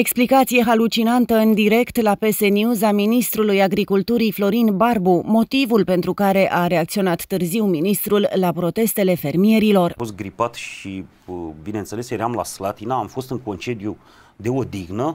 Explicație halucinantă în direct la PS News a ministrului agriculturii Florin Barbu, motivul pentru care a reacționat târziu ministrul la protestele fermierilor. Am fost gripat și, uh, bineînțeles, eram la Slatina, am fost în concediu de o